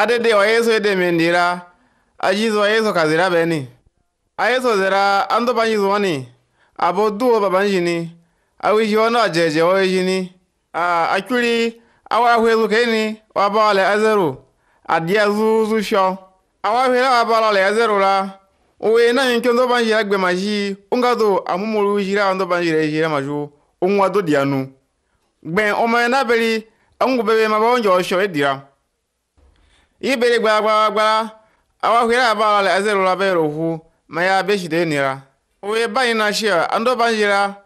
adede wayeso edemendira ajizo wayeso kazira beni ayeso zera ando banjizwani abo duwo babanjini awishiono ajeje woyishini akuli awahwezu keni wabaole azeru adia zuzu sho awahwela wabalole azeru la uwe na yinke ndo banjira gbe maji ungado amumuru wishira ando banjira ishira maju unwa do dianu gben omo na beli angubebe mabonjo sho edira ibere gbaragbara awahwere abalala azerula beruhu maya beshide nira uwe banyi na ando banjira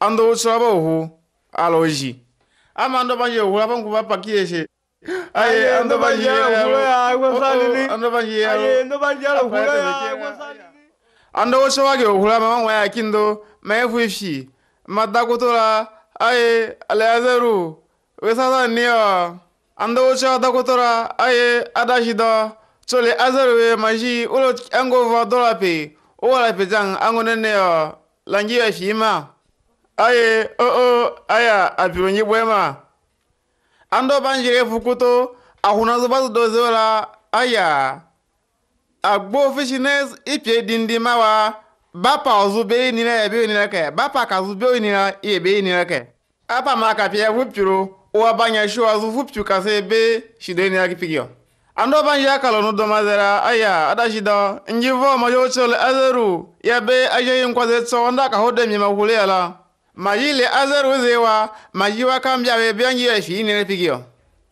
ando uhu aloji ama ando banjira uhu lapam kuba pakiyeshe aye ando banjira uhu ya salili ando banjira aye ando banjira uhu agwa salili ando utsaba ge uhu lama mangwa ya kindo mayefuifi madakutola aye aleazeru wesasa andoche adakotora aye adahida tsole azarwe maji ulo ango vadola pe owala pe zang angoneneyo langi ya fima aye oo oh, oh, aya apironyi bwema ando banjire fukuto ahunazo bazodozola aya agbo fishines ipie dindi mawa bapa ozube inira ebe inira ke bapa kazu be inira ebe inira ke apa maka pia wupiro uwabanya shuwa zufupchu kasebe shideni akipigyo ando banja akalo no domazera aya adashida njivo mayochole azeru yabe ajayin kwaze tsonda ka hode mi mahulela majile azeru zewa majiwa kambya we byangi ya shini ne pigyo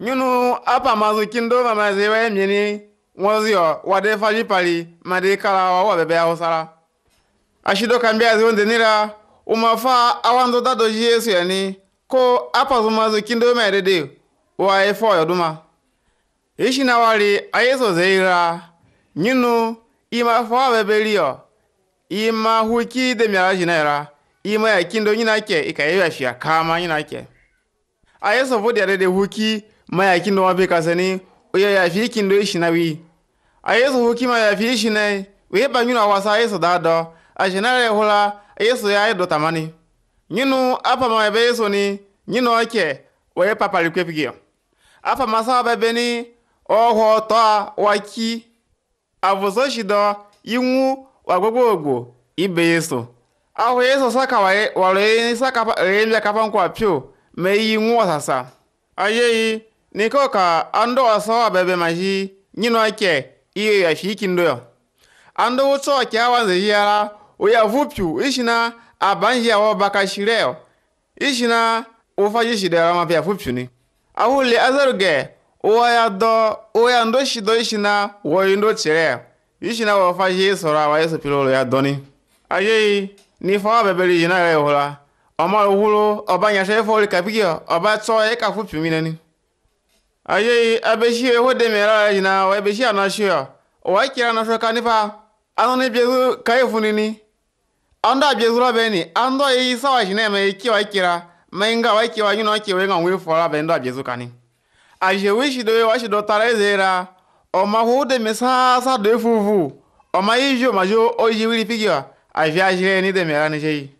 nyunu apa mazukindo mama zewa emyeni ngozio wade faji pali made kala wa wabebe ya osala ashido kambya zewo ndenira umafa awanzo dado ya yani ko apasumazu kindo mai dede wa e fo yoduma ishi na wari ayeso zeira nyinu ima fo abeberio ima huki de miara jinaira ima ya kindo nyina ke ikayewa shia kama nyina ke ayeso fo dia dede huki ma ya kindo wa be kasani oya ya fi kindo ishi na wi ayeso huki ma ya fi ishi na wi ba nyina wasa ayeso dado ajinare hula ayeso ya edo tamani nyinu ebe be yesoni nyinu oke waye papali kwepigio afama sa be beni oho to waki avuzo shido inwu wagogogo ibe yeso ahụ yeso saka waye wale saka ele kapa nkwa pio me inwu sasa ayeyi nikoka ando asawa bebe ji nyinu oke iye ya shiki ndoyo ando wucho ke awanze yara oya vupyu ishina a banjia wa baka shireo ishina ufaji shidera mapya fupchuni ahuli azaruge uwaya do ya ndo shido ishina woyindo chireo ishina wofaji isora wa yesu pilolo ya doni ayeyi ni fawa bebeli yina ya yohula ọmọ ìwúlò ọba yàtọ̀ ẹ̀fọ́ orí kàbíyì ọba tọ́ ẹ̀ka fún pìmí nani. ayé abẹ́sí ewu dèmí ẹ̀rọ yìí náà ẹ̀bẹ́sí àná ṣe ọ̀ wọ́n kí ẹ̀rọ náà fẹ́ ká nípa àwọn níbi ẹ̀rọ káyé fún ni ni. anda bie zura beni ando yi sa wa shine me ki wa kira me nga wa ki wa nyuna ki we nga we fora be ndo bie zuka ni a je we shi do wa shi do tare zera o ma hu de me sa sa de fufu o ma yi jo ma jo o yi wiri pigiwa a je a je ni de me ra ni je yi